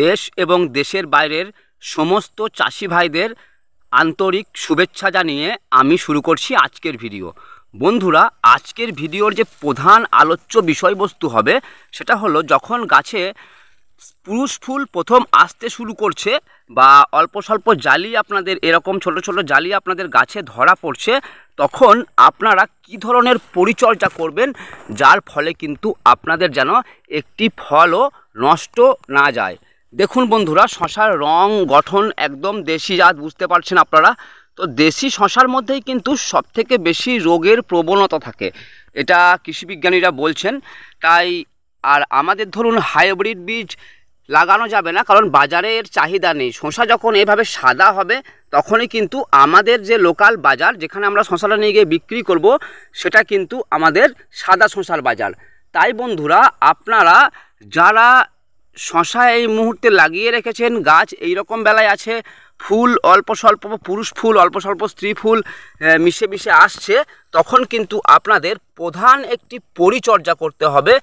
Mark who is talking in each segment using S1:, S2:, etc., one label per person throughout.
S1: দেশ এবং দেশের বাইরের সমস্ত চাষি ভাইদের আন্তরিক শুভেচ্ছা জানিয়ে আমি শুরু করছি আজকের ভিডিও বন্ধুরা আজকের ভিডিওর যে প্রধান আলোচ্য বিষয়বস্তু হবে সেটা হলো যখন গাছে পুরুষ ফুল প্রথম আসতে শুরু করছে বা অল্প স্বল্প জালি আপনাদের এরকম ছোট ছোট জালি আপনাদের গাছে ধরা পড়ছে তখন আপনারা কি ধরনের পরিচর্যা করবেন যার ফলে কিন্তু আপনাদের যেন একটি ফলও নষ্ট না যায় দেখুন বন্ধুরা শশার রং গঠন একদম দেশি জাত বুঝতে পারছেন আপনারা তো দেশি শশার মধ্যেই কিন্তু সবথেকে বেশি রোগের প্রবণতা থাকে এটা কৃষিবিজ্ঞানীরা বলছেন তাই আর আমাদের ধরুন হাইব্রিড বীজ লাগানো যাবে না কারণ বাজারের চাহিদা নেই শশা যখন এভাবে সাদা হবে তখনই কিন্তু আমাদের যে লোকাল বাজার যেখানে আমরা শশাটা নিয়ে গিয়ে বিক্রি করব সেটা কিন্তু আমাদের সাদা শশার বাজার তাই বন্ধুরা আপনারা যারা শশা এই মুহূর্তে লাগিয়ে রেখেছেন গাছ এই রকম বেলায় আছে ফুল অল্প স্বল্প পুরুষ ফুল অল্প স্বল্প স্ত্রী ফুল মিশে মিশে আসছে তখন কিন্তু আপনাদের প্রধান একটি পরিচর্যা করতে হবে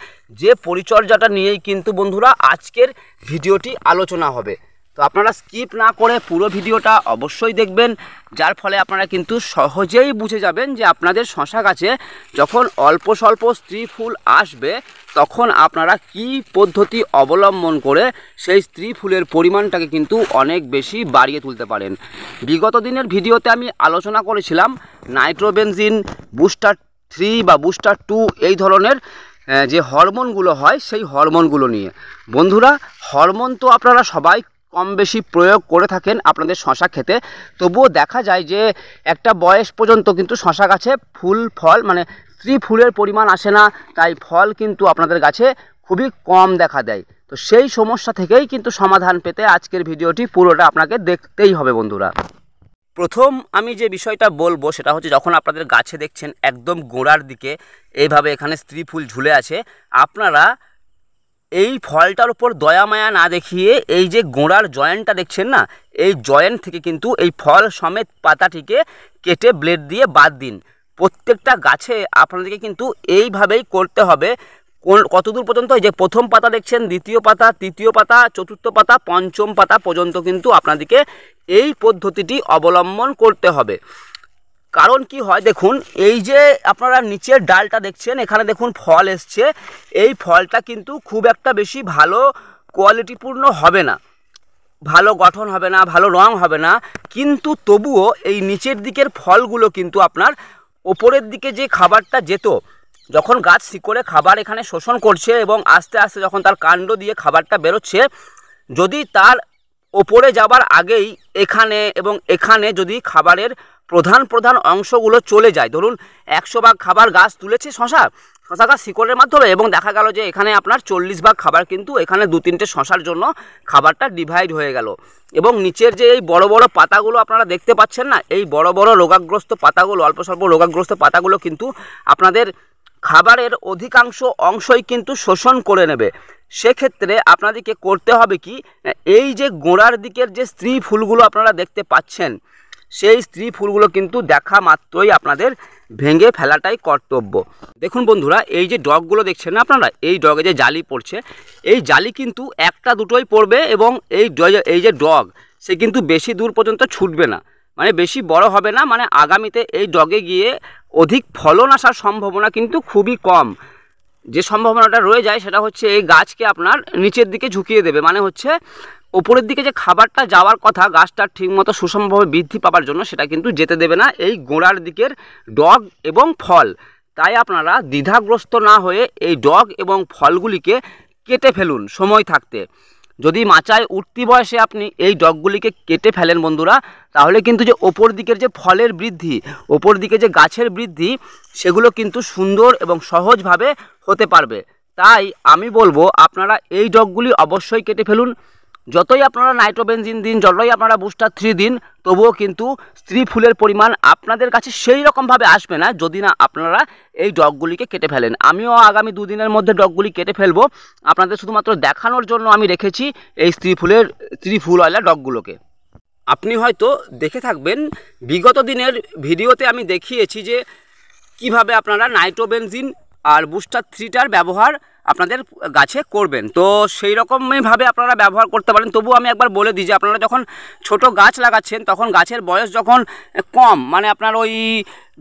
S1: যে পরিচর্যাটা নিয়েই কিন্তু বন্ধুরা আজকের ভিডিওটি আলোচনা হবে তো আপনারা স্কিপ না করে পুরো ভিডিওটা অবশ্যই দেখবেন যার ফলে আপনারা কিন্তু সহজেই বুঝে যাবেন যে আপনাদের শশা গাছে যখন অল্প স্বল্প স্ত্রী ফুল আসবে তখন আপনারা কি পদ্ধতি অবলম্বন করে সেই স্ত্রী ফুলের পরিমাণটাকে কিন্তু অনেক বেশি বাড়িয়ে তুলতে পারেন বিগত দিনের ভিডিওতে আমি আলোচনা করেছিলাম নাইট্রোবেনজিন বুস্টার থ্রি বা বুস্টার টু এই ধরনের যে হরমোনগুলো হয় সেই হরমোনগুলো নিয়ে বন্ধুরা হরমোন তো আপনারা সবাই কম বেশি প্রয়োগ করে থাকেন আপনাদের শশা খেতে তবুও দেখা যায় যে একটা বয়স পর্যন্ত কিন্তু শশা গাছে ফুল ফল মানে স্ত্রী ফুলের পরিমাণ আসে না তাই ফল কিন্তু আপনাদের গাছে খুবই কম দেখা দেয় তো সেই সমস্যা থেকেই কিন্তু সমাধান পেতে আজকের ভিডিওটি পুরোটা আপনাকে দেখতেই হবে বন্ধুরা প্রথম আমি যে বিষয়টা বলবো সেটা হচ্ছে যখন আপনাদের গাছে দেখছেন একদম গোড়ার দিকে এইভাবে এখানে স্ত্রী ফুল ঝুলে আছে আপনারা এই ফলটার উপর দয়া মায়া না দেখিয়ে এই যে গোড়ার জয়েন্টটা দেখছেন না এই জয়েন্ট থেকে কিন্তু এই ফল সমেত পাতাটিকে কেটে ব্লেড দিয়ে বাদ দিন প্রত্যেকটা গাছে আপনাদেরকে কিন্তু এইভাবেই করতে হবে কোন কতদূর পর্যন্ত এই যে প্রথম পাতা দেখছেন দ্বিতীয় পাতা তৃতীয় পাতা চতুর্থ পাতা পঞ্চম পাতা পর্যন্ত কিন্তু আপনাদেরকে এই পদ্ধতিটি অবলম্বন করতে হবে কারণ কি হয় দেখুন এই যে আপনারা নিচের ডালটা দেখছেন এখানে দেখুন ফল এসছে এই ফলটা কিন্তু খুব একটা বেশি ভালো কোয়ালিটিপূর্ণ হবে না ভালো গঠন হবে না ভালো রং হবে না কিন্তু তবুও এই নিচের দিকের ফলগুলো কিন্তু আপনার ওপরের দিকে যে খাবারটা যেত যখন গাছ শিকড়ে খাবার এখানে শোষণ করছে এবং আস্তে আস্তে যখন তার কাণ্ড দিয়ে খাবারটা বেরোচ্ছে যদি তার ওপরে যাবার আগেই এখানে এবং এখানে যদি খাবারের প্রধান প্রধান অংশগুলো চলে যায় ধরুন একশো ভাগ খাবার গাছ তুলেছে শশা শশা গাছ শিকড়ের মাধ্যমে এবং দেখা গেল যে এখানে আপনার চল্লিশ ভাগ খাবার কিন্তু এখানে দু তিনটে শশার জন্য খাবারটা ডিভাইড হয়ে গেল এবং নিচের যে এই বড় বড় পাতাগুলো আপনারা দেখতে পাচ্ছেন না এই বড় বড় রোগাগ্রস্ত পাতাগুলো অল্প স্বল্প রোগাগ্রস্ত পাতাগুলো কিন্তু আপনাদের খাবারের অধিকাংশ অংশই কিন্তু শোষণ করে নেবে সেক্ষেত্রে আপনাদেরকে করতে হবে কি এই যে গোড়ার দিকের যে স্ত্রী ফুলগুলো আপনারা দেখতে পাচ্ছেন সেই স্ত্রী ফুলগুলো কিন্তু দেখা মাত্রই আপনাদের ভেঙে ফেলাটাই কর্তব্য দেখুন বন্ধুরা এই যে ডগগুলো দেখছেন না আপনারা এই ডগে যে জালি পড়ছে এই জালি কিন্তু একটা দুটোই পড়বে এবং এই এই যে ডগ সে কিন্তু বেশি দূর পর্যন্ত ছুটবে না মানে বেশি বড় হবে না মানে আগামীতে এই ডগে গিয়ে অধিক ফলন আসার সম্ভাবনা কিন্তু খুবই কম যে সম্ভাবনাটা রয়ে যায় সেটা হচ্ছে এই গাছকে আপনার নিচের দিকে ঝুঁকিয়ে দেবে মানে হচ্ছে ওপরের দিকে যে খাবারটা যাওয়ার কথা গাছটার ঠিকমতো সুষমভাবে বৃদ্ধি পাওয়ার জন্য সেটা কিন্তু যেতে দেবে না এই গোড়ার দিকের ডগ এবং ফল তাই আপনারা দ্বিধাগ্রস্ত না হয়ে এই ডগ এবং ফলগুলিকে কেটে ফেলুন সময় থাকতে যদি মাচায় উঠতি বয়সে আপনি এই ডগগুলিকে কেটে ফেলেন বন্ধুরা তাহলে কিন্তু যে ওপর দিকের যে ফলের বৃদ্ধি ওপর দিকে যে গাছের বৃদ্ধি সেগুলো কিন্তু সুন্দর এবং সহজভাবে হতে পারবে তাই আমি বলবো আপনারা এই ডগগুলি অবশ্যই কেটে ফেলুন যতই আপনারা নাইট্রোবেনজিন দিন যতই আপনারা বুস্টার থ্রি দিন তবুও কিন্তু স্ত্রী ফুলের পরিমাণ আপনাদের কাছে সেই রকমভাবে আসবে না যদি না আপনারা এই ডগগুলিকে কেটে ফেলেন আমিও আগামী দুদিনের মধ্যে ডগগুলি কেটে ফেলবো আপনাদের শুধুমাত্র দেখানোর জন্য আমি রেখেছি এই স্ত্রী ফুলের স্ত্রী ফুল অয়লা ডগগুলোকে আপনি হয়তো দেখে থাকবেন বিগত দিনের ভিডিওতে আমি দেখিয়েছি যে কিভাবে আপনারা নাইট্রোবেনজিন আর বুস্টার থ্রিটার ব্যবহার আপনাদের গাছে করবেন তো সেই রকমইভাবে আপনারা ব্যবহার করতে পারেন তবু আমি একবার বলে দিই যে আপনারা যখন ছোট গাছ লাগাচ্ছেন তখন গাছের বয়স যখন কম মানে আপনার ওই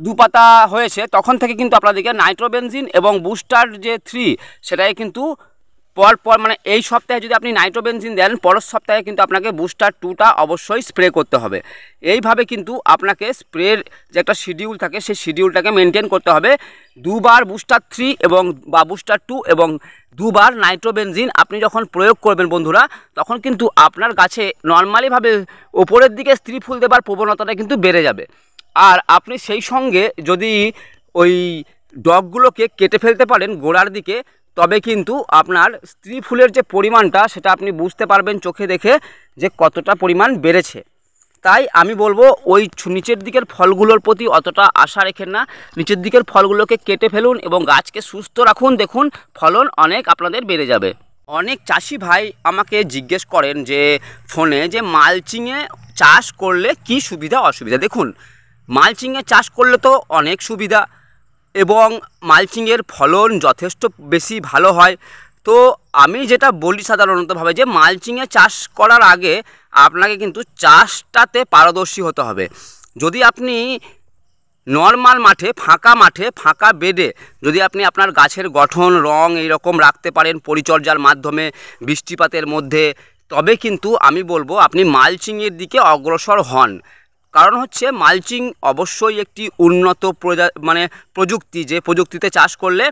S1: দু পাতা হয়েছে তখন থেকে কিন্তু আপনাদেরকে নাইট্রোবেনজিন এবং বুস্টার যে থ্রি সেটাই কিন্তু পর পর মানে এই সপ্তাহে যদি আপনি নাইট্রোবেনজিন দেন পরের সপ্তাহে কিন্তু আপনাকে বুস্টার টুটা অবশ্যই স্প্রে করতে হবে এইভাবে কিন্তু আপনাকে স্প্রের যে একটা শিডিউল থাকে সেই শিডিউলটাকে মেনটেন করতে হবে দুবার বুস্টার থ্রি এবং বা বুস্টার টু এবং দুবার নাইট্রোবেনজিন আপনি যখন প্রয়োগ করবেন বন্ধুরা তখন কিন্তু আপনার গাছে নর্মালিভাবে ওপরের দিকে স্ত্রী ফুল দেবার প্রবণতাটা কিন্তু বেড়ে যাবে আর আপনি সেই সঙ্গে যদি ওই ডগগুলোকে কেটে ফেলতে পারেন গোড়ার দিকে তবে কিন্তু আপনার স্ত্রী ফুলের যে পরিমাণটা সেটা আপনি বুঝতে পারবেন চোখে দেখে যে কতটা পরিমাণ বেড়েছে তাই আমি বলবো ওই নিচের দিকের ফলগুলোর প্রতি অতটা আশা রেখেন না নিচের দিকের ফলগুলোকে কেটে ফেলুন এবং গাছকে সুস্থ রাখুন দেখুন ফলন অনেক আপনাদের বেড়ে যাবে অনেক চাষি ভাই আমাকে জিজ্ঞেস করেন যে ফোনে যে মালচিংয়ে চাষ করলে কি সুবিধা অসুবিধা দেখুন মালচিংয়ে চাষ করলে তো অনেক সুবিধা এবং মালচিংয়ের ফলন যথেষ্ট বেশি ভালো হয় তো আমি যেটা বলি সাধারণতভাবে যে মালচিংয়ে চাষ করার আগে আপনাকে কিন্তু চাষটাতে পারদর্শী হতে হবে যদি আপনি নর্মাল মাঠে ফাঁকা মাঠে ফাঁকা বেডে যদি আপনি আপনার গাছের গঠন রং এইরকম রাখতে পারেন পরিচর্যার মাধ্যমে বৃষ্টিপাতের মধ্যে তবে কিন্তু আমি বলবো আপনি মালচিংয়ের দিকে অগ্রসর হন কারণ হচ্ছে মালচিং অবশ্যই একটি উন্নত প্রজা মানে প্রযুক্তি যে প্রযুক্তিতে চাষ করলে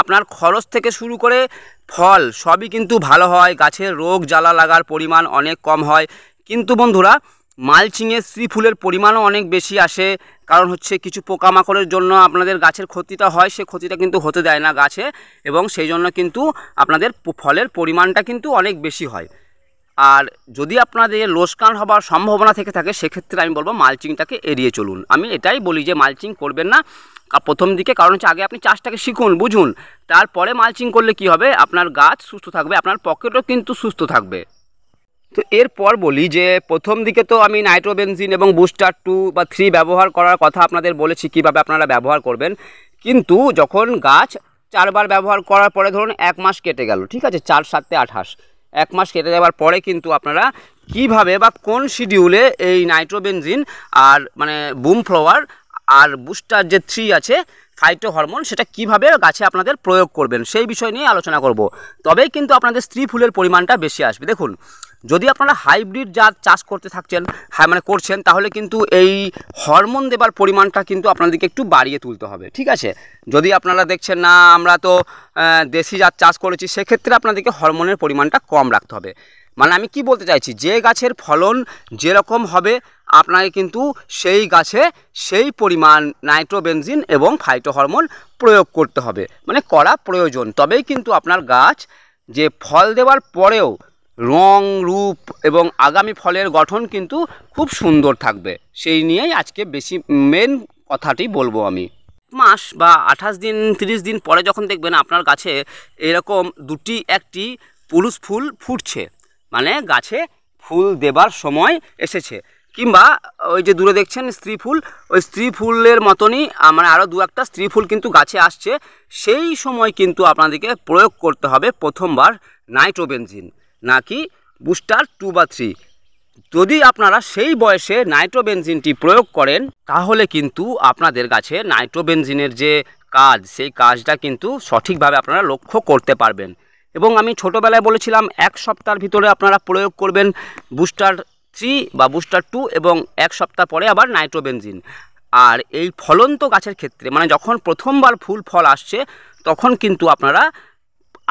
S1: আপনার খরচ থেকে শুরু করে ফল সবই কিন্তু ভালো হয় গাছের রোগ জ্বালা লাগার পরিমাণ অনেক কম হয় কিন্তু বন্ধুরা মালচিংয়ে ফুলের পরিমাণও অনেক বেশি আসে কারণ হচ্ছে কিছু পোকামাকড়ের জন্য আপনাদের গাছের ক্ষতিটা হয় সে ক্ষতিটা কিন্তু হতে দেয় না গাছে এবং সেই জন্য কিন্তু আপনাদের ফলের পরিমাণটা কিন্তু অনেক বেশি হয় আর যদি আপনাদের লোসকান হবার সম্ভাবনা থেকে থাকে সেক্ষেত্রে আমি বলবো মালচিংটাকে এড়িয়ে চলুন আমি এটাই বলি যে মালচিং করবেন না প্রথম দিকে কারণ হচ্ছে আগে আপনি চাষটাকে শিখুন বুঝুন তারপরে মালচিং করলে কি হবে আপনার গাছ সুস্থ থাকবে আপনার পকেটও কিন্তু সুস্থ থাকবে তো এরপর বলি যে প্রথম দিকে তো আমি নাইট্রোবেনজিন এবং বুস্টার টু বা থ্রি ব্যবহার করার কথা আপনাদের বলেছি কীভাবে আপনারা ব্যবহার করবেন কিন্তু যখন গাছ চারবার ব্যবহার করার পরে ধরুন এক মাস কেটে গেল ঠিক আছে চার সাতে আঠাশ এক মাস কেটে যাওয়ার পরে কিন্তু আপনারা কিভাবে বা কোন শিডিউলে এই নাইট্রোবেনজিন আর মানে বুম ফ্লোয়ার আর বুস্টার যে থ্রি আছে ফাইটো হরমোন সেটা কিভাবে গাছে আপনাদের প্রয়োগ করবেন সেই বিষয় নিয়ে আলোচনা করব তবেই কিন্তু আপনাদের স্ত্রী ফুলের পরিমাণটা বেশি আসবে দেখুন যদি আপনারা হাইব্রিড জাত চাষ করতে থাকছেন মানে করছেন তাহলে কিন্তু এই হরমোন দেবার পরিমাণটা কিন্তু আপনাদেরকে একটু বাড়িয়ে তুলতে হবে ঠিক আছে যদি আপনারা দেখছেন না আমরা তো দেশি জাত চাষ করেছি সেক্ষেত্রে আপনাদেরকে হরমোনের পরিমাণটা কম রাখতে হবে মানে আমি কি বলতে চাইছি যে গাছের ফলন যেরকম হবে আপনাকে কিন্তু সেই গাছে সেই পরিমাণ নাইট্রোবেনজিন এবং ফাইটোহরমোন প্রয়োগ করতে হবে মানে করা প্রয়োজন তবেই কিন্তু আপনার গাছ যে ফল দেওয়ার পরেও রং রূপ এবং আগামী ফলের গঠন কিন্তু খুব সুন্দর থাকবে সেই নিয়েই আজকে বেশি মেন কথাটি বলবো আমি মাস বা আঠাশ দিন তিরিশ দিন পরে যখন দেখবেন আপনার গাছে এরকম দুটি একটি পুরুষ ফুল ফুটছে মানে গাছে ফুল দেবার সময় এসেছে কিংবা ওই যে দূরে দেখছেন স্ত্রী ফুল ওই স্ত্রী ফুলের মতনই আমরা মানে আরও দু একটা স্ত্রী ফুল কিন্তু গাছে আসছে সেই সময় কিন্তু আপনাদেরকে প্রয়োগ করতে হবে প্রথমবার নাইট্রোবেনজিন নাকি বুস্টার টু বা থ্রি যদি আপনারা সেই বয়সে নাইট্রোবেনজিনটি প্রয়োগ করেন তাহলে কিন্তু আপনাদের গাছে নাইট্রোবেনজিনের যে কাজ সেই কাজটা কিন্তু সঠিকভাবে আপনারা লক্ষ্য করতে পারবেন এবং আমি ছোটোবেলায় বলেছিলাম এক সপ্তাহের ভিতরে আপনারা প্রয়োগ করবেন বুস্টার থ্রি বা বুস্টার টু এবং এক সপ্তাহ পরে আবার নাইট্রোবেনজিন আর এই ফলন্ত গাছের ক্ষেত্রে মানে যখন প্রথমবার ফুল ফল আসছে তখন কিন্তু আপনারা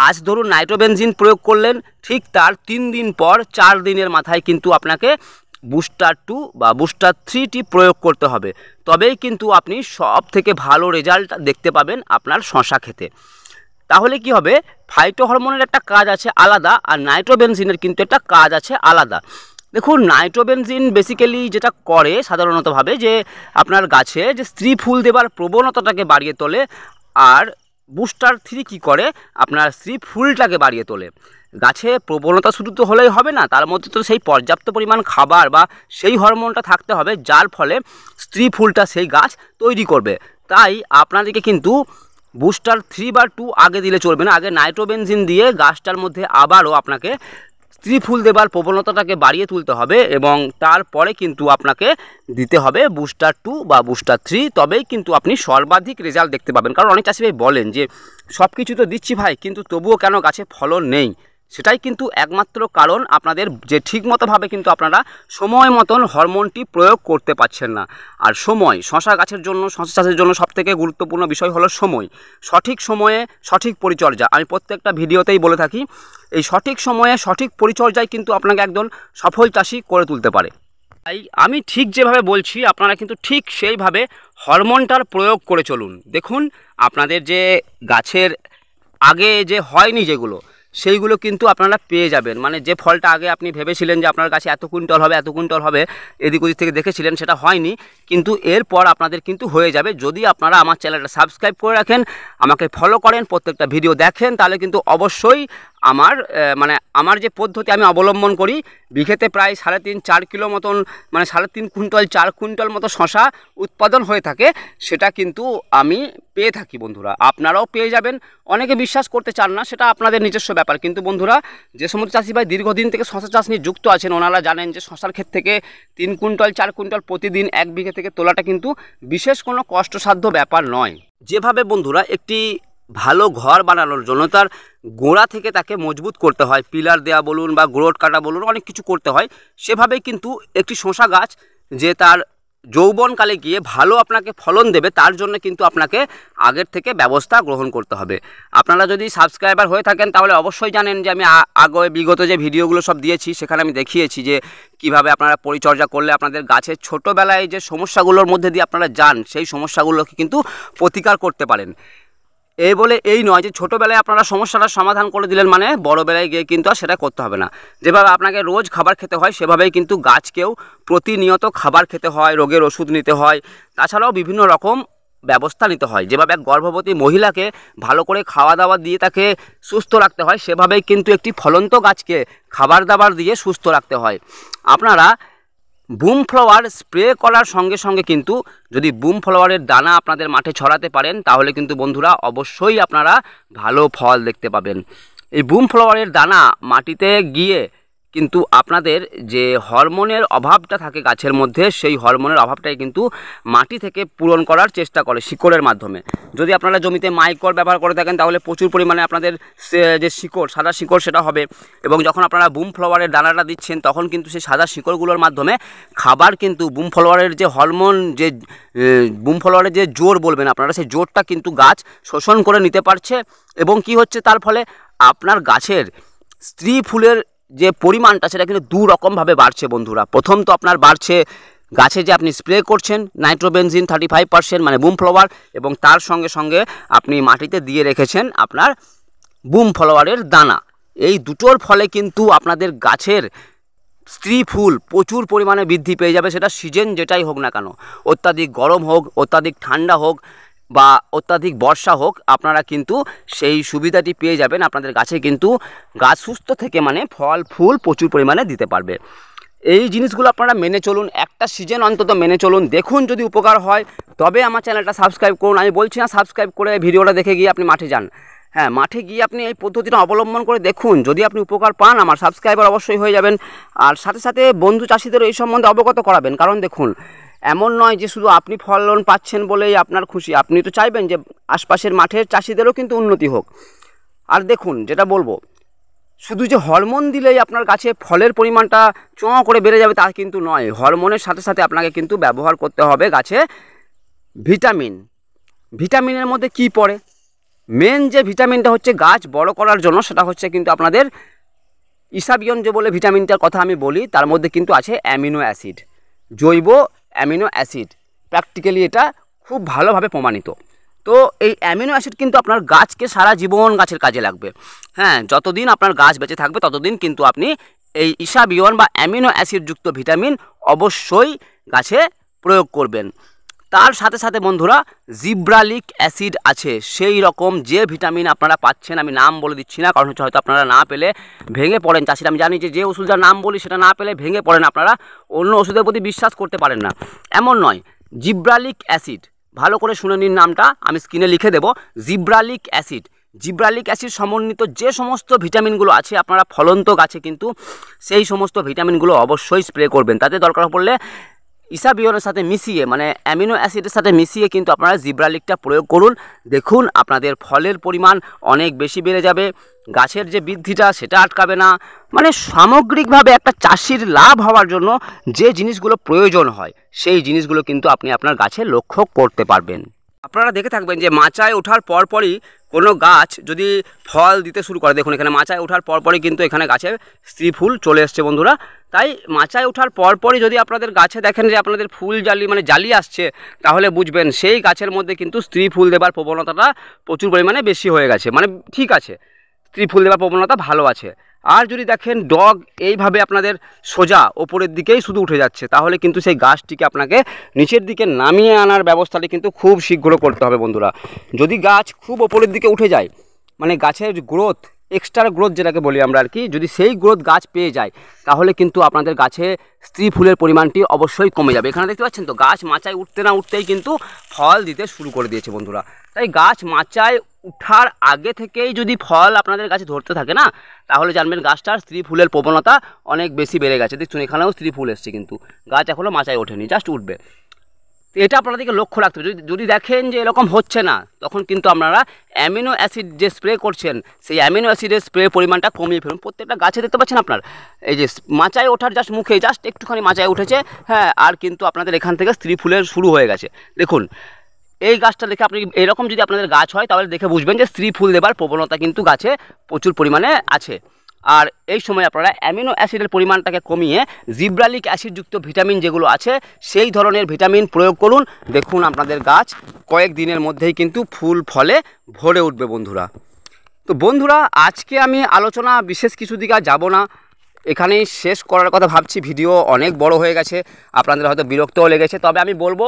S1: আজ ধরুন নাইট্রোবেনজিন প্রয়োগ করলেন ঠিক তার তিন দিন পর চার দিনের মাথায় কিন্তু আপনাকে বুস্টার টু বা বুস্টার থ্রিটি প্রয়োগ করতে হবে তবেই কিন্তু আপনি সব থেকে ভালো রেজাল্ট দেখতে পাবেন আপনার শশা খেতে তাহলে কি হবে ফাইটো হরমোনের একটা কাজ আছে আলাদা আর নাইট্রোবেনজিনের কিন্তু একটা কাজ আছে আলাদা দেখুন নাইট্রোবেনজিন বেসিক্যালি যেটা করে সাধারণতভাবে যে আপনার গাছে যে স্ত্রী ফুল দেবার প্রবণতাটাকে বাড়িয়ে তোলে আর বুস্টার থ্রি কী করে আপনার স্ত্রী ফুলটাকে বাড়িয়ে তোলে গাছে প্রবণতা শুধু তো হলেই হবে না তার মধ্যে তো সেই পর্যাপ্ত পরিমাণ খাবার বা সেই হরমোনটা থাকতে হবে যার ফলে স্ত্রী ফুলটা সেই গাছ তৈরি করবে তাই আপনাদেরকে কিন্তু বুস্টার থ্রি বা টু আগে দিলে চলবে না আগে নাইট্রোবেনজিন দিয়ে গাছটার মধ্যে আবারও আপনাকে স্ত্রী ফুল দেবার প্রবণতাটাকে বাড়িয়ে তুলতে হবে এবং তারপরে কিন্তু আপনাকে দিতে হবে বুস্টার টু বা বুস্টার থ্রি তবেই কিন্তু আপনি সর্বাধিক রেজাল্ট দেখতে পাবেন কারণ অনেক চাষি ভাই বলেন যে সব কিছু তো দিচ্ছি ভাই কিন্তু তবুও কেন গাছে ফলন নেই সেটাই কিন্তু একমাত্র কারণ আপনাদের যে ঠিকমতোভাবে কিন্তু আপনারা সময় মতন হরমোনটি প্রয়োগ করতে পারছেন না আর সময় শশা গাছের জন্য শশা চাষের জন্য সবথেকে গুরুত্বপূর্ণ বিষয় হলো সময় সঠিক সময়ে সঠিক পরিচর্যা আমি প্রত্যেকটা ভিডিওতেই বলে থাকি এই সঠিক সময়ে সঠিক পরিচর্যায় কিন্তু আপনাকে একজন সফল চাষি করে তুলতে পারে তাই আমি ঠিক যেভাবে বলছি আপনারা কিন্তু ঠিক সেইভাবে হরমোনটার প্রয়োগ করে চলুন দেখুন আপনাদের যে গাছের আগে যে হয়নি যেগুলো সেইগুলো কিন্তু আপনারা পেয়ে যাবেন মানে যে ফলটা আগে আপনি ভেবেছিলেন যে আপনার কাছে এত কুইন্টল হবে এত কুইন্টল হবে এদিক ওদিক থেকে দেখেছিলেন সেটা হয়নি কিন্তু এরপর আপনাদের কিন্তু হয়ে যাবে যদি আপনারা আমার চ্যানেলটা সাবস্ক্রাইব করে রাখেন আমাকে ফলো করেন প্রত্যেকটা ভিডিও দেখেন তাহলে কিন্তু অবশ্যই আমার মানে আমার যে পদ্ধতি আমি অবলম্বন করি বিঘেতে প্রায় সাড়ে তিন চার কিলো মতন মানে সাড়ে তিন কুইন্টল চার কুইন্টল মতো শশা উৎপাদন হয়ে থাকে সেটা কিন্তু আমি পেয়ে থাকি বন্ধুরা আপনারাও পেয়ে যাবেন অনেকে বিশ্বাস করতে চান না সেটা আপনাদের নিজস্ব ব্যাপার কিন্তু বন্ধুরা যে সমস্ত চাষি ভাই দীর্ঘদিন থেকে শশা চাষ নিয়ে যুক্ত আছেন ওনারা জানেন যে শশার ক্ষেত থেকে তিন কুইন্টল চার কুইন্টল প্রতিদিন এক বিঘে থেকে তোলাটা কিন্তু বিশেষ কোনো কষ্টসাধ্য ব্যাপার নয় যেভাবে বন্ধুরা একটি ভালো ঘর বানানোর জন্য তার গোড়া থেকে তাকে মজবুত করতে হয় পিলার দেয়া বলুন বা গ্রোট কাটা বলুন অনেক কিছু করতে হয় সেভাবেই কিন্তু একটি শশা গাছ যে তার যৌবনকালে গিয়ে ভালো আপনাকে ফলন দেবে তার জন্য কিন্তু আপনাকে আগের থেকে ব্যবস্থা গ্রহণ করতে হবে আপনারা যদি সাবস্ক্রাইবার হয়ে থাকেন তাহলে অবশ্যই জানেন যে আমি আগে বিগত যে ভিডিওগুলো সব দিয়েছি সেখানে আমি দেখিয়েছি যে কিভাবে আপনারা পরিচর্যা করলে আপনাদের গাছের ছোটোবেলায় যে সমস্যাগুলোর মধ্যে দিয়ে আপনারা যান সেই সমস্যাগুলোকে কিন্তু প্রতিকার করতে পারেন এই বলে এই নয় যে ছোটোবেলায় আপনারা সমস্যাটা সমাধান করে দিলেন মানে বড়োবেলায় গিয়ে কিন্তু আর সেটা করতে হবে না যেভাবে আপনাকে রোজ খাবার খেতে হয় সেভাবেই কিন্তু গাছকেও প্রতিনিয়ত খাবার খেতে হয় রোগের ওষুধ নিতে হয় তাছাড়াও বিভিন্ন রকম ব্যবস্থা নিতে হয় যেভাবে এক গর্ভবতী মহিলাকে ভালো করে খাওয়া দাওয়া দিয়ে তাকে সুস্থ রাখতে হয় সেভাবেই কিন্তু একটি ফলন্ত গাছকে খাবার দাবার দিয়ে সুস্থ রাখতে হয় আপনারা বুম ফ্লাওয়ার স্প্রে করার সঙ্গে সঙ্গে কিন্তু যদি বুম ফ্লাওয়ারের দানা আপনাদের মাঠে ছড়াতে পারেন তাহলে কিন্তু বন্ধুরা অবশ্যই আপনারা ভালো ফল দেখতে পাবেন এই বুম ফ্লাওয়ারের দানা মাটিতে গিয়ে কিন্তু আপনাদের যে হরমোনের অভাবটা থাকে গাছের মধ্যে সেই হরমোনের অভাবটাই কিন্তু মাটি থেকে পূরণ করার চেষ্টা করে শিকড়ের মাধ্যমে যদি আপনারা জমিতে মাইকর ব্যবহার করে থাকেন তাহলে প্রচুর পরিমাণে আপনাদের যে শিকড় সাদা শিকড় সেটা হবে এবং যখন আপনারা বুম ফ্লাওয়ারের দানাটা দিচ্ছেন তখন কিন্তু সেই সাদা শিকড়গুলোর মাধ্যমে খাবার কিন্তু বুম ফ্লাওয়ারের যে হরমোন যে বুম ফ্লাওয়ারের যে জোর বলবেন আপনারা সেই জোরটা কিন্তু গাছ শোষণ করে নিতে পারছে এবং কি হচ্ছে তার ফলে আপনার গাছের স্ত্রী ফুলের যে পরিমাণটা সেটা কিন্তু দু রকমভাবে বাড়ছে বন্ধুরা প্রথম তো আপনার বাড়ছে গাছে যে আপনি স্প্রে করছেন নাইট্রোবেনজিন থার্টি ফাইভ পার্সেন্ট মানে বুম ফ্লাওয়ার এবং তার সঙ্গে সঙ্গে আপনি মাটিতে দিয়ে রেখেছেন আপনার বুম ফ্লাওয়ারের দানা এই দুটোর ফলে কিন্তু আপনাদের গাছের স্ত্রী ফুল প্রচুর পরিমাণে বৃদ্ধি পেয়ে যাবে সেটা সিজন যেটাই হোক না কেন অত্যাধিক গরম হোক অত্যাধিক ঠান্ডা হোক বা অত্যাধিক বর্ষা হোক আপনারা কিন্তু সেই সুবিধাটি পেয়ে যাবেন আপনাদের গাছে কিন্তু গাছ সুস্থ থেকে মানে ফল ফুল প্রচুর পরিমাণে দিতে পারবে এই জিনিসগুলো আপনারা মেনে চলুন একটা সিজন অন্তত মেনে চলুন দেখুন যদি উপকার হয় তবে আমার চ্যানেলটা সাবস্ক্রাইব করুন আমি বলছি না সাবস্ক্রাইব করে ভিডিওটা দেখে গিয়ে আপনি মাঠে যান হ্যাঁ মাঠে গিয়ে আপনি এই পদ্ধতিটা অবলম্বন করে দেখুন যদি আপনি উপকার পান আমার সাবস্ক্রাইবার অবশ্যই হয়ে যাবেন আর সাথে সাথে বন্ধু চাষিদের এই সম্বন্ধে অবগত করাবেন কারণ দেখুন এমন নয় যে শুধু আপনি ফলন পাচ্ছেন বলেই আপনার খুশি আপনি তো চাইবেন যে আশপাশের মাঠের চাষিদেরও কিন্তু উন্নতি হোক আর দেখুন যেটা বলবো শুধু যে হরমোন দিলেই আপনার গাছে ফলের পরিমাণটা চঁ করে বেড়ে যাবে তা কিন্তু নয় হরমোনের সাথে সাথে আপনাকে কিন্তু ব্যবহার করতে হবে গাছে ভিটামিন ভিটামিনের মধ্যে কি পড়ে মেন যে ভিটামিনটা হচ্ছে গাছ বড় করার জন্য সেটা হচ্ছে কিন্তু আপনাদের ইসাবিয়ন যে বলে ভিটামিনটার কথা আমি বলি তার মধ্যে কিন্তু আছে অ্যামিনো অ্যাসিড জৈব অ্যামিনো অ্যাসিড প্র্যাকটিক্যালি এটা খুব ভালোভাবে প্রমাণিত তো এই অ্যামিনো অ্যাসিড কিন্তু আপনার গাছকে সারা জীবন গাছের কাজে লাগবে হ্যাঁ যতদিন আপনার গাছ বেঁচে থাকবে ততদিন কিন্তু আপনি এই ইসাবিওন বা অ্যামিনো অ্যাসিডযুক্ত ভিটামিন অবশ্যই গাছে প্রয়োগ করবেন তার সাথে সাথে বন্ধুরা জিব্রালিক অ্যাসিড আছে সেই রকম যে ভিটামিন আপনারা পাচ্ছেন আমি নাম বলে দিচ্ছি না কারণ হচ্ছে হয়তো আপনারা না পেলে ভেঙে পড়েন চাষিরা আমি জানি যে যে ওষুধটার নাম বলি সেটা না পেলে ভেঙে পড়েন আপনারা অন্য ওষুধের প্রতি বিশ্বাস করতে পারেন না এমন নয় জিব্রালিক অ্যাসিড ভালো করে শুনে নিন নামটা আমি স্ক্রিনে লিখে দেব জিব্রালিক অ্যাসিড জিব্রালিক অ্যাসিড সমন্বিত যে সমস্ত ভিটামিনগুলো আছে আপনারা ফলন্ত গাছে কিন্তু সেই সমস্ত ভিটামিনগুলো অবশ্যই স্প্রে করবেন তাতে দরকার পড়লে ইসাবিয়নের সাথে মিশিয়ে মানে অ্যামিনো অ্যাসিডের সাথে মিশিয়ে কিন্তু আপনারা জিব্রালিকটা প্রয়োগ করুন দেখুন আপনাদের ফলের পরিমাণ অনেক বেশি বেড়ে যাবে গাছের যে বৃদ্ধিটা সেটা আটকাবে না মানে সামগ্রিকভাবে একটা চাষির লাভ হওয়ার জন্য যে জিনিসগুলো প্রয়োজন হয় সেই জিনিসগুলো কিন্তু আপনি আপনার গাছে লক্ষ্য করতে পারবেন আপনারা দেখে থাকবেন যে মাচায় ওঠার পরপরই কোনো গাছ যদি ফল দিতে শুরু করে দেখুন এখানে মাচায় ওঠার পরপরই কিন্তু এখানে গাছে স্ত্রী ফুল চলে এসছে বন্ধুরা তাই মাচায় ওঠার পরপরই যদি আপনাদের গাছে দেখেন যে আপনাদের ফুল জালি মানে জালি আসছে তাহলে বুঝবেন সেই গাছের মধ্যে কিন্তু স্ত্রী ফুল দেবার প্রবণতাটা প্রচুর পরিমাণে বেশি হয়ে গেছে মানে ঠিক আছে স্ত্রী ফুল দেবার প্রবণতা ভালো আছে আর যদি দেখেন ডগ এইভাবে আপনাদের সোজা ওপরের দিকেই শুধু উঠে যাচ্ছে তাহলে কিন্তু সেই গাছটিকে আপনাকে নিচের দিকে নামিয়ে আনার ব্যবস্থাটি কিন্তু খুব শীঘ্র করতে হবে বন্ধুরা যদি গাছ খুব ওপরের দিকে উঠে যায় মানে গাছের গ্রোথ এক্সট্রা গ্রোথ যেটাকে বলি আমরা আর কি যদি সেই গ্রোথ গাছ পেয়ে যায় তাহলে কিন্তু আপনাদের গাছে স্ত্রী ফুলের পরিমাণটি অবশ্যই কমে যাবে এখানে দেখতে পাচ্ছেন তো গাছ মাচায় উঠতে না উঠতেই কিন্তু ফল দিতে শুরু করে দিয়েছে বন্ধুরা তাই গাছ মাচায় উঠার আগে থেকেই যদি ফল আপনাদের গাছে ধরতে থাকে না তাহলে জানবেন গাছটার স্ত্রী ফুলের প্রবণতা অনেক বেশি বেড়ে গেছে দেখুন এখানেও স্ত্রী ফুল এসছে কিন্তু গাছ এখনও মাচায় ওঠেনি জাস্ট উঠবে এটা আপনাদেরকে লক্ষ্য রাখতে হবে যদি যদি দেখেন যে এরকম হচ্ছে না তখন কিন্তু আপনারা অ্যামিনো অ্যাসিড যে স্প্রে করছেন সেই অ্যামিনো অ্যাসিডের স্প্রে পরিমাণটা কমিয়ে ফেলুন প্রত্যেকটা গাছে দেখতে পাচ্ছেন আপনার এই যে মাচায় ওঠার জাস্ট মুখে জাস্ট একটুখানি মাচায় উঠেছে হ্যাঁ আর কিন্তু আপনাদের এখান থেকে স্ত্রী ফুলের শুরু হয়ে গেছে দেখুন এই গাছটা দেখে আপনি এরকম যদি আপনাদের গাছ হয় তাহলে দেখে বুঝবেন যে স্ত্রী ফুল দেবার প্রবণতা কিন্তু গাছে প্রচুর পরিমাণে আছে আর এই সময় আপনারা অ্যামিনো অ্যাসিডের পরিমাণটাকে কমিয়ে জিব্রালিক অ্যাসিডযুক্ত ভিটামিন যেগুলো আছে সেই ধরনের ভিটামিন প্রয়োগ করুন দেখুন আপনাদের গাছ কয়েক দিনের মধ্যেই কিন্তু ফুল ফলে ভরে উঠবে বন্ধুরা তো বন্ধুরা আজকে আমি আলোচনা বিশেষ কিছু দিকে যাব না এখানেই শেষ করার কথা ভাবছি ভিডিও অনেক বড় হয়ে গেছে আপনাদের হয়তো বিরক্তও লেগেছে তবে আমি বলবো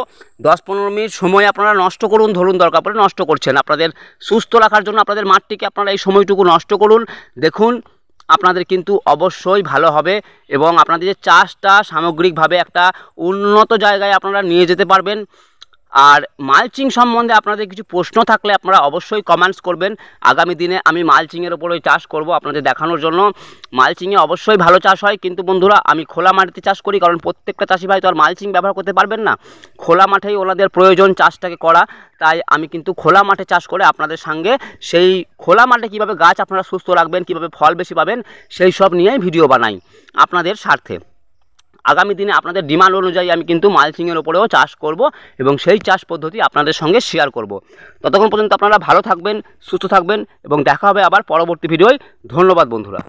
S1: দশ পনেরো মিনিট সময় আপনারা নষ্ট করুন ধরুন দরকার পড়ে নষ্ট করছেন আপনাদের সুস্থ রাখার জন্য আপনাদের মাঠটিকে আপনারা এই সময়টুকু নষ্ট করুন দেখুন আপনাদের কিন্তু অবশ্যই ভালো হবে এবং আপনাদের যে চাষটা সামগ্রিকভাবে একটা উন্নত জায়গায় আপনারা নিয়ে যেতে পারবেন আর মালচিং সম্বন্ধে আপনাদের কিছু প্রশ্ন থাকলে আপনারা অবশ্যই কমেন্টস করবেন আগামী দিনে আমি মালচিংয়ের ওপরে চাষ করব আপনাদের দেখানোর জন্য মালচিংয়ে অবশ্যই ভালো চাষ হয় কিন্তু বন্ধুরা আমি খোলা মাটিতে চাষ করি কারণ প্রত্যেকটা চাষি ভাই তো আর মালচিং ব্যবহার করতে পারবেন না খোলা মাঠেই ওনাদের প্রয়োজন চাষটাকে করা তাই আমি কিন্তু খোলা মাঠে চাষ করে আপনাদের সঙ্গে সেই খোলা মাঠে কিভাবে গাছ আপনারা সুস্থ রাখবেন কিভাবে ফল বেশি পাবেন সেই সব নিয়েই ভিডিও বানাই আপনাদের স্বার্থে আগামী দিনে আপনাদের ডিমান্ড অনুযায়ী আমি কিন্তু মালচিংয়ের ওপরেও চাষ করব এবং সেই চাষ পদ্ধতি আপনাদের সঙ্গে শেয়ার করব ততক্ষণ পর্যন্ত আপনারা ভালো থাকবেন সুস্থ থাকবেন এবং দেখা হবে আবার পরবর্তী ভিডিওয় ধন্যবাদ বন্ধুরা